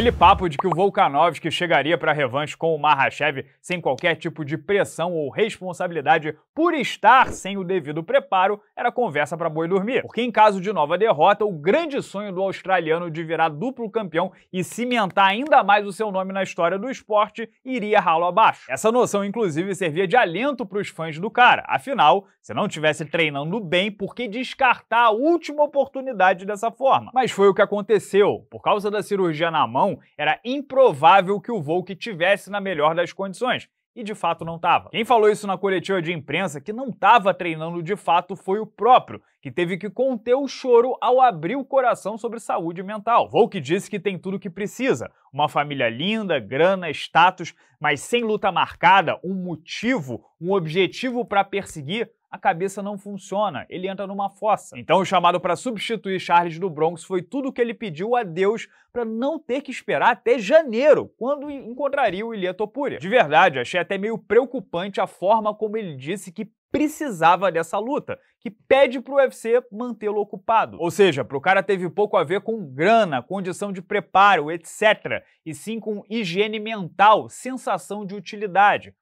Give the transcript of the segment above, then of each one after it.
Aquele papo de que o Volkanovski chegaria para a revanche com o Mahashev sem qualquer tipo de pressão ou responsabilidade por estar sem o devido preparo era conversa para boi dormir. Porque em caso de nova derrota, o grande sonho do australiano de virar duplo campeão e cimentar ainda mais o seu nome na história do esporte iria ralo abaixo. Essa noção, inclusive, servia de alento para os fãs do cara. Afinal, se não tivesse treinando bem, por que descartar a última oportunidade dessa forma? Mas foi o que aconteceu. Por causa da cirurgia na mão, avião, então, era improvável que o Volk tivesse na melhor das condições. E de fato não estava. Quem falou isso na coletiva de imprensa que não estava treinando de fato foi o próprio, que teve que conter o choro ao abrir o coração sobre saúde mental. Volk disse que tem tudo o que precisa: uma família linda, grana, status, mas sem luta marcada, um motivo, um objetivo para perseguir, a cabeça não funciona, ele entra numa fossa. Então, o chamado para substituir Charles do Bronx foi tudo o que ele pediu a Deus para não ter que esperar até janeiro, quando encontraria o Ilha Topuria. De verdade, achei até meio preocupante a forma como ele disse que precisava dessa luta, que pede para o UFC mantê-lo ocupado. Ou seja, para o cara teve pouco a ver com grana, condição de preparo, etc., e sim com higiene mental, sensação de utilidade.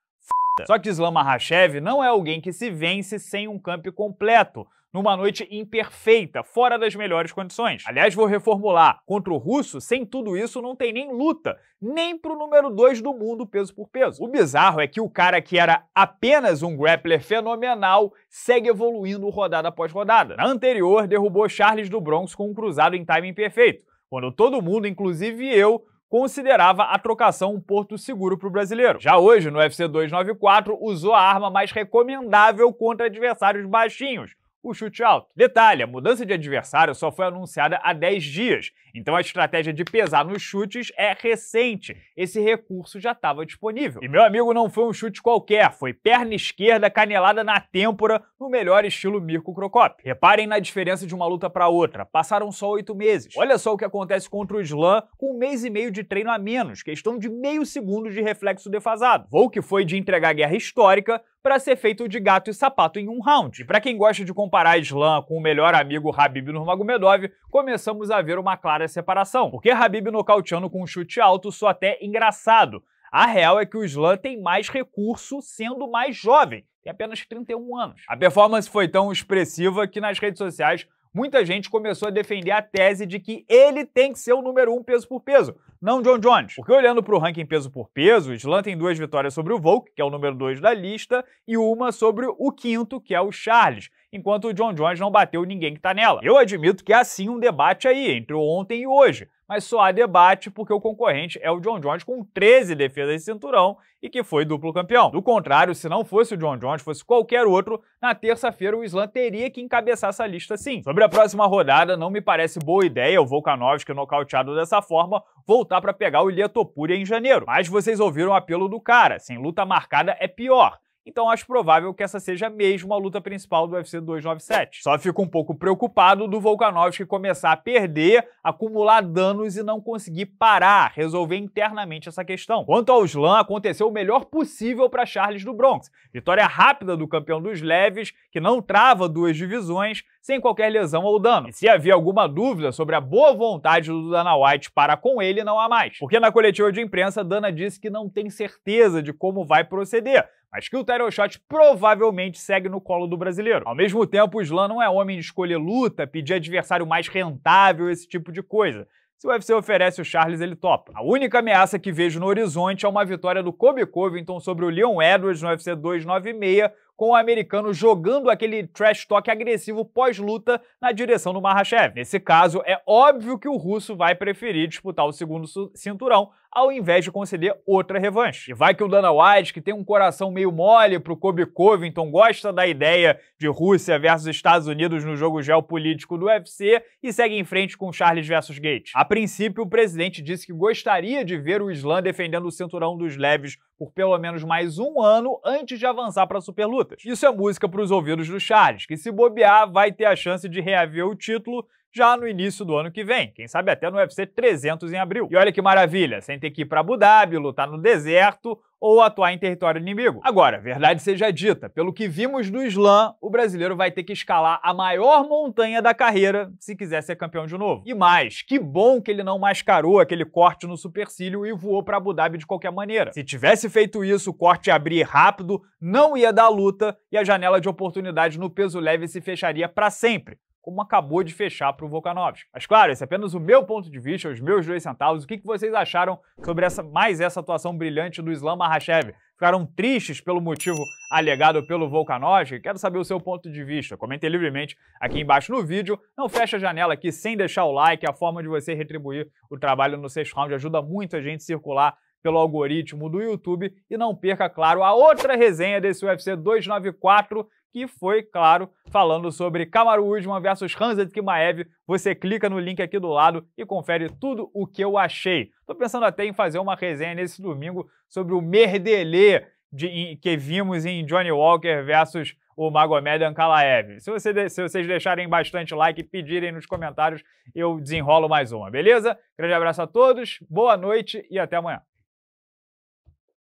Só que Islam Mahashev não é alguém que se vence sem um campo completo, numa noite imperfeita, fora das melhores condições. Aliás, vou reformular: contra o russo, sem tudo isso, não tem nem luta, nem pro número 2 do mundo peso por peso. O bizarro é que o cara que era apenas um grappler fenomenal segue evoluindo rodada após rodada. Na anterior, derrubou Charles do Bronx com um cruzado em timing perfeito, quando todo mundo, inclusive eu, considerava a trocação um porto seguro para o brasileiro. Já hoje, no UFC 294, usou a arma mais recomendável contra adversários baixinhos, o chute alto. Detalhe: a mudança de adversário só foi anunciada há 10 dias, então a estratégia de pesar nos chutes é recente. Esse recurso já estava disponível. E meu amigo, não foi um chute qualquer, foi perna esquerda canelada na têmpora, no melhor estilo Mirko Crocop. Reparem na diferença de uma luta para outra, passaram só oito meses. Olha só o que acontece contra o Slam com um mês e meio de treino a menos, questão de meio segundo de reflexo defasado. Vou que foi de entregar guerra histórica para ser feito de gato e sapato em um round. E para quem gosta de comparar a Islam com o melhor amigo Habib Nurmagomedov, começamos a ver uma clara separação, porque Habib nocauteando com um chute alto só até engraçado. A real é que o Islam tem mais recurso sendo mais jovem, tem apenas 31 anos. A performance foi tão expressiva que nas redes sociais muita gente começou a defender a tese de que ele tem que ser o número um peso por peso, não John Jones. Porque olhando para o ranking peso por peso, o Slam tem duas vitórias sobre o Volk, que é o número dois da lista, e uma sobre o quinto, que é o Charles, enquanto o John Jones não bateu ninguém que está nela. Eu admito que há é sim um debate aí entre ontem e hoje mas só há debate porque o concorrente é o John Jones com 13 defesas de cinturão e que foi duplo campeão. Do contrário, se não fosse o John Jones, fosse qualquer outro, na terça-feira o Islam teria que encabeçar essa lista sim. Sobre a próxima rodada, não me parece boa ideia o Volkanovski nocauteado dessa forma voltar para pegar o Ilha Topuria em janeiro. Mas vocês ouviram o apelo do cara, sem luta marcada é pior. Então acho provável que essa seja mesmo a luta principal do UFC 297. Só fico um pouco preocupado do Volkanovski começar a perder, acumular danos e não conseguir parar, resolver internamente essa questão. Quanto ao Slam, aconteceu o melhor possível para Charles do Bronx. Vitória rápida do campeão dos leves, que não trava duas divisões, sem qualquer lesão ou dano. E se havia alguma dúvida sobre a boa vontade do Dana White para com ele, não há mais. Porque na coletiva de imprensa, Dana disse que não tem certeza de como vai proceder, mas que o title shot provavelmente segue no colo do brasileiro. Ao mesmo tempo, o Slam não é homem de escolher luta, pedir adversário mais rentável, esse tipo de coisa. Se o UFC oferece o Charles, ele topa. A única ameaça que vejo no horizonte é uma vitória do Kobe Covington sobre o Leon Edwards no UFC 296, com o americano jogando aquele trash talk agressivo pós-luta na direção do Mahashev. Nesse caso, é óbvio que o russo vai preferir disputar o segundo cinturão, ao invés de conceder outra revanche. E vai que o Dana White, que tem um coração meio mole para o Kobe Covington, gosta da ideia de Rússia versus Estados Unidos no jogo geopolítico do UFC e segue em frente com Charles versus Gates. A princípio, o presidente disse que gostaria de ver o Islã defendendo o cinturão dos leves por pelo menos mais um ano antes de avançar para superlutas. Isso é música para os ouvidos do Charles, que se bobear vai ter a chance de reaver o título já no início do ano que vem, quem sabe até no UFC 300 em abril. E olha que maravilha, sem ter que ir para Abu Dhabi, lutar no deserto ou atuar em território inimigo. Agora, verdade seja dita, pelo que vimos do Islã, o brasileiro vai ter que escalar a maior montanha da carreira se quiser ser campeão de novo. E mais, que bom que ele não mascarou aquele corte no supercílio e voou para Abu Dhabi de qualquer maneira. Se tivesse feito isso, o corte ia abrir rápido, não ia dar luta e a janela de oportunidade no peso leve se fecharia para sempre, como acabou de fechar para o Volkanovski. Mas claro, esse é apenas o meu ponto de vista, os meus dois centavos. O que, que vocês acharam sobre essa, mais essa atuação brilhante do Islam Mahashev? Ficaram tristes pelo motivo alegado pelo Volkanovski? Quero saber o seu ponto de vista. Comentem livremente aqui embaixo no vídeo. Não feche a janela aqui sem deixar o like. A forma de você retribuir o trabalho no sexto round ajuda muito a gente a circular pelo algoritmo do YouTube e não perca, claro, a outra resenha desse UFC 294 que foi, claro, falando sobre Kamaru Usman versus Hanzad Kimaev. Você clica no link aqui do lado e confere tudo o que eu achei. Estou pensando até em fazer uma resenha nesse domingo sobre o merdelê de, que vimos em Johnny Walker versus o Magomed Ankalaev. Se, você, se vocês deixarem bastante like e pedirem nos comentários, eu desenrolo mais uma, beleza? Grande abraço a todos, boa noite e até amanhã.